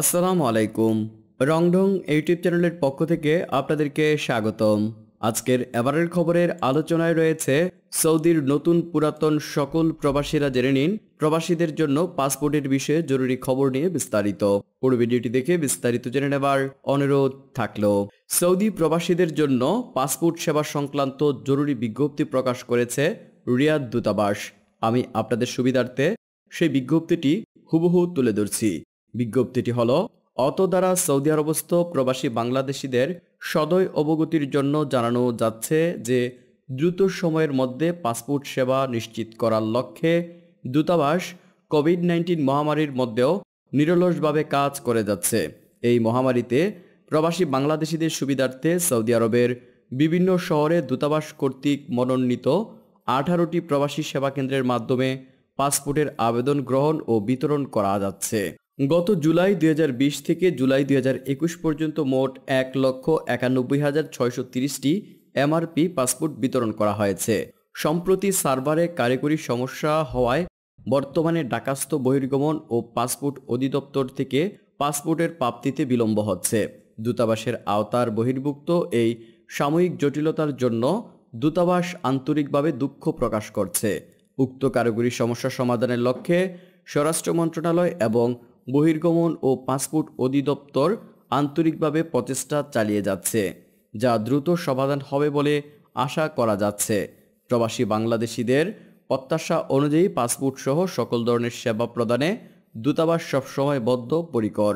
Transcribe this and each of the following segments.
আসসালামু আলাইকুম রংডং ইউটিউব চ্যানেলের পক্ষ থেকে আপনাদেরকে স্বাগতম আজকের এবারের খবরের আলোচনায় রয়েছে সৌদির নতুন পুরাতন সকল প্রবাসীরা জেনে নিন প্রবাসীদের জন্য পাসপোর্টের বিষয়ে জরুরি খবর নিয়ে বিস্তারিত পুরো ভিডিওটি দেখে বিস্তারিত জেনে নেবার অনুরোধ থাকলো সৌদি প্রবাসীদের জন্য পাসপোর্ট সেবা সংক্রান্ত জরুরি বিজ্ঞপ্তি প্রকাশ করেছে রিয়াদ দূতাবাস আমি আপনাদের সুবিধার্থে সেই বিজ্ঞপ্তিটি হুবহু তুলে ধরছি বিজ্ঞপ্তিটি হল অত দ্বারা সৌদি আরবস্থ প্রবাসী বাংলাদেশিদের সদয় অবগতির জন্য জানানো যাচ্ছে যে দ্রুত সময়ের মধ্যে পাসপোর্ট সেবা নিশ্চিত করার লক্ষ্যে দূতাবাস কোভিড নাইন্টিন মহামারীর মধ্যেও নিরলসভাবে কাজ করে যাচ্ছে এই মহামারীতে প্রবাসী বাংলাদেশিদের সুবিধার্থে সৌদি আরবের বিভিন্ন শহরে দূতাবাস কর্তৃক মনোনীত আঠারোটি প্রবাসী সেবা কেন্দ্রের মাধ্যমে পাসপোর্টের আবেদন গ্রহণ ও বিতরণ করা যাচ্ছে গত জুলাই দুই থেকে জুলাই দুই পর্যন্ত মোট এক লক্ষ একানব্বই হাজার ছয়শো তিরিশটি এমআরপি পাসপোর্ট বিতরণ করা হয়েছে সম্প্রতি সার্ভারে কারিগরি সমস্যা হওয়ায় বর্তমানে ডাকাস্ত বহির্গমন ও পাসপোর্ট অধিদপ্তর থেকে পাসপোর্টের প্রাপ্তিতে বিলম্ব হচ্ছে দূতাবাসের আওতার বহির্ভুক্ত এই সাময়িক জটিলতার জন্য দূতাবাস আন্তরিকভাবে দুঃখ প্রকাশ করছে উক্ত কারিগরি সমস্যা সমাধানের লক্ষ্যে স্বরাষ্ট্র মন্ত্রণালয় এবং বহির্গমন ও পাসপোর্ট অধিদপ্তর আন্তরিকভাবে প্রচেষ্টা চালিয়ে যাচ্ছে যা দ্রুত সমাধান হবে বলে আশা করা যাচ্ছে প্রবাসী বাংলাদেশিদের প্রত্যাশা অনুযায়ী পাসপোর্ট সহ সকল ধরনের সেবা প্রদানে দূতাবাস সবসময় বদ্ধ পরিকর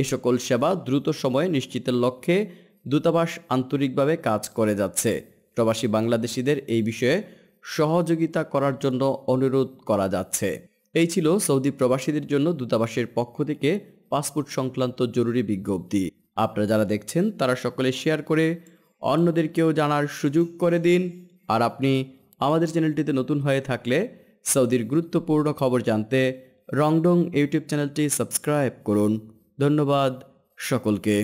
এ সকল সেবা দ্রুত সময়ে নিশ্চিতের লক্ষ্যে দূতাবাস আন্তরিকভাবে কাজ করে যাচ্ছে প্রবাসী বাংলাদেশিদের এই বিষয়ে সহযোগিতা করার জন্য অনুরোধ করা যাচ্ছে এই ছিল সৌদি প্রবাসীদের জন্য দূতাবাসের পক্ষ থেকে পাসপোর্ট সংক্রান্ত জরুরি বিজ্ঞপ্তি আপনারা যারা দেখছেন তারা সকলে শেয়ার করে অন্যদেরকেও জানার সুযোগ করে দিন আর আপনি আমাদের চ্যানেলটিতে নতুন হয়ে থাকলে সৌদির গুরুত্বপূর্ণ খবর জানতে রংডং ইউটিউব চ্যানেলটি সাবস্ক্রাইব করুন ধন্যবাদ সকলকে